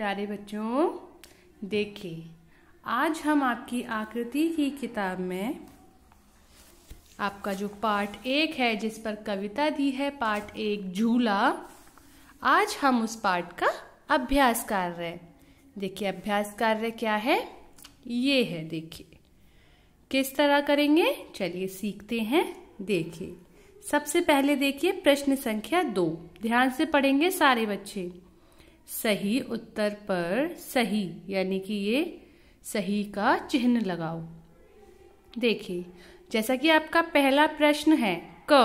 प्यारे बच्चों देखिए आज हम आपकी आकृति की किताब में आपका जो पार्ट एक है जिस पर कविता दी है पार्ट एक झूला आज हम उस पार्ट का अभ्यास कर रहे हैं देखिए अभ्यास कार्य क्या है ये है देखिए किस तरह करेंगे चलिए सीखते हैं देखिए सबसे पहले देखिए प्रश्न संख्या दो ध्यान से पढ़ेंगे सारे बच्चे सही उत्तर पर सही यानी कि ये सही का चिन्ह लगाओ देखिए जैसा कि आपका पहला प्रश्न है क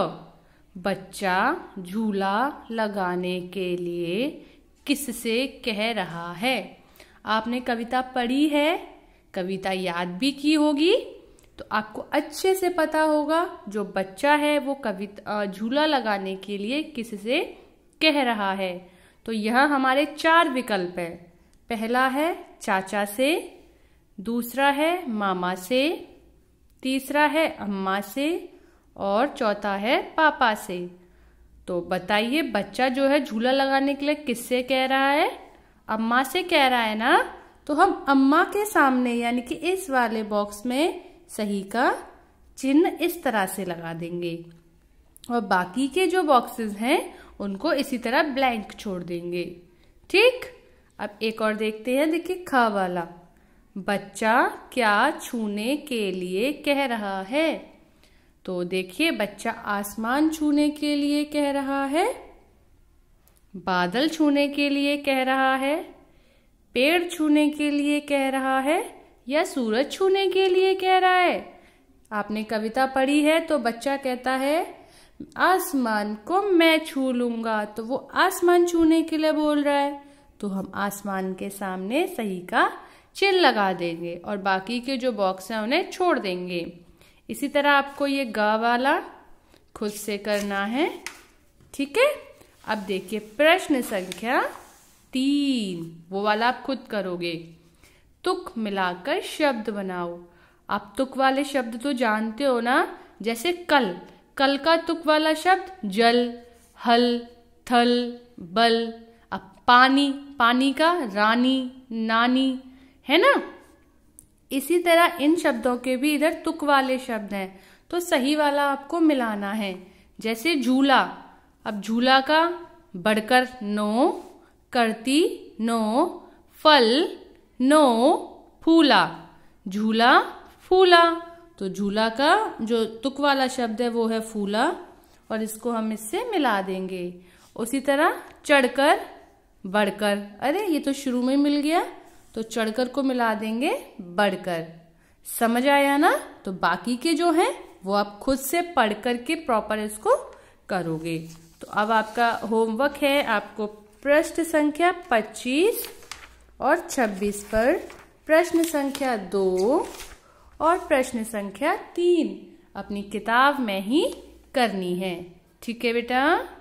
बच्चा झूला लगाने के लिए किससे कह रहा है आपने कविता पढ़ी है कविता याद भी की होगी तो आपको अच्छे से पता होगा जो बच्चा है वो कविता झूला लगाने के लिए किससे कह रहा है तो यह हमारे चार विकल्प है पहला है चाचा से दूसरा है मामा से तीसरा है अम्मा से और चौथा है पापा से तो बताइए बच्चा जो है झूला लगाने के लिए किससे कह रहा है अम्मा से कह रहा है ना तो हम अम्मा के सामने यानी कि इस वाले बॉक्स में सही का चिन्ह इस तरह से लगा देंगे और बाकी के जो बॉक्सेस हैं उनको इसी तरह ब्लैंक छोड़ देंगे ठीक अब एक और देखते हैं देखिए ख वाला बच्चा क्या छूने के लिए कह रहा है तो देखिए बच्चा आसमान छूने के लिए कह रहा है बादल छूने के लिए कह रहा है पेड़ छूने के लिए कह रहा है या सूरज छूने के लिए कह रहा है आपने कविता पढ़ी है तो बच्चा कहता है आसमान को मैं छू लूंगा तो वो आसमान छूने के लिए बोल रहा है तो हम आसमान के सामने सही का चिल लगा देंगे और बाकी के जो बॉक्स हैं उन्हें छोड़ देंगे इसी तरह आपको ये ग वाला खुद से करना है ठीक है अब देखिए प्रश्न संख्या तीन वो वाला आप खुद करोगे तुक मिलाकर शब्द बनाओ आप तुक वाले शब्द तो जानते हो ना जैसे कल कल का तुक वाला शब्द जल हल थल बल अब पानी पानी का रानी नानी है ना इसी तरह इन शब्दों के भी इधर तुक वाले शब्द हैं तो सही वाला आपको मिलाना है जैसे झूला अब झूला का बढ़कर नो करती नो फल नो फूला झूला फूला तो झूला का जो तुक वाला शब्द है वो है फूला और इसको हम इससे मिला देंगे उसी तरह चढ़कर बढ़कर अरे ये तो शुरू में मिल गया तो चढ़कर को मिला देंगे बढ़कर समझ आया ना तो बाकी के जो हैं वो आप खुद से पढ़ करके प्रॉपर इसको करोगे तो अब आपका होमवर्क है आपको प्रश्न संख्या 25 और 26 पर प्रश्न संख्या दो और प्रश्न संख्या तीन अपनी किताब में ही करनी है ठीक है बेटा